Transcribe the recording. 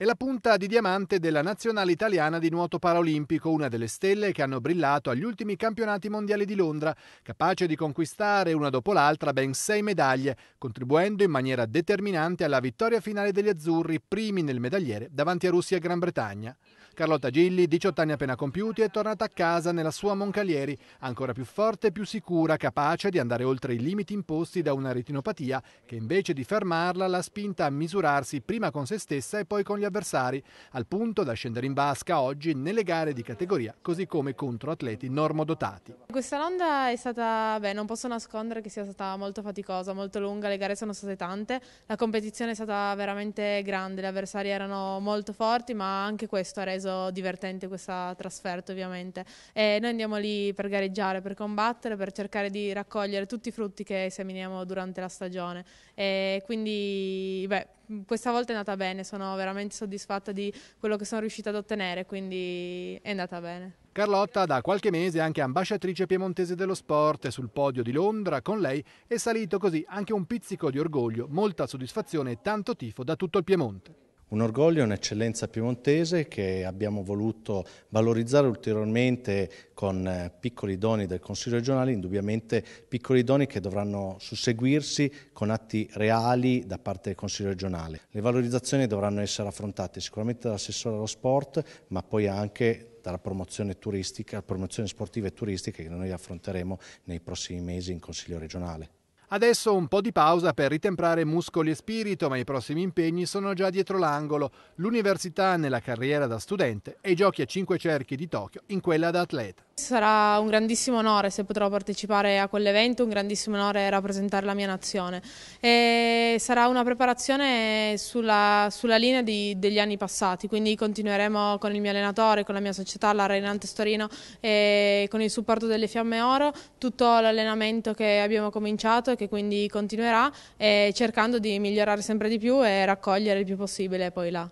È la punta di diamante della nazionale italiana di nuoto paralimpico, una delle stelle che hanno brillato agli ultimi campionati mondiali di Londra, capace di conquistare una dopo l'altra ben sei medaglie, contribuendo in maniera determinante alla vittoria finale degli azzurri, primi nel medagliere davanti a Russia e Gran Bretagna. Carlotta Gilli, 18 anni appena compiuti, è tornata a casa nella sua Moncalieri, ancora più forte e più sicura, capace di andare oltre i limiti imposti da una retinopatia che invece di fermarla l'ha spinta a misurarsi prima con se stessa e poi con gli avversari, al punto da scendere in vasca oggi nelle gare di categoria, così come contro atleti normodotati. Questa ronda è stata, beh, non posso nascondere che sia stata molto faticosa, molto lunga, le gare sono state tante, la competizione è stata veramente grande, gli avversari erano molto forti, ma anche questo ha reso divertente questa trasferta ovviamente. E noi andiamo lì per gareggiare, per combattere, per cercare di raccogliere tutti i frutti che seminiamo durante la stagione. E quindi, beh, Mm, questa volta è andata bene, sono veramente soddisfatta di quello che sono riuscita ad ottenere, quindi è andata bene. Carlotta da qualche mese è anche ambasciatrice piemontese dello sport e sul podio di Londra con lei è salito così anche un pizzico di orgoglio, molta soddisfazione e tanto tifo da tutto il Piemonte. Un orgoglio, e un'eccellenza piemontese che abbiamo voluto valorizzare ulteriormente con eh, piccoli doni del Consiglio regionale, indubbiamente piccoli doni che dovranno susseguirsi con atti reali da parte del Consiglio regionale. Le valorizzazioni dovranno essere affrontate sicuramente dall'assessore allo sport, ma poi anche dalla promozione turistica, promozione sportiva e turistica che noi affronteremo nei prossimi mesi in Consiglio regionale. Adesso un po' di pausa per ritemprare muscoli e spirito, ma i prossimi impegni sono già dietro l'angolo. L'università nella carriera da studente e i giochi a cinque cerchi di Tokyo in quella da atleta. Sarà un grandissimo onore se potrò partecipare a quell'evento, un grandissimo onore rappresentare la mia nazione. E sarà una preparazione sulla, sulla linea di, degli anni passati, quindi continueremo con il mio allenatore, con la mia società, la Renantes Torino e con il supporto delle Fiamme Oro, tutto l'allenamento che abbiamo cominciato e che quindi continuerà, cercando di migliorare sempre di più e raccogliere il più possibile poi là.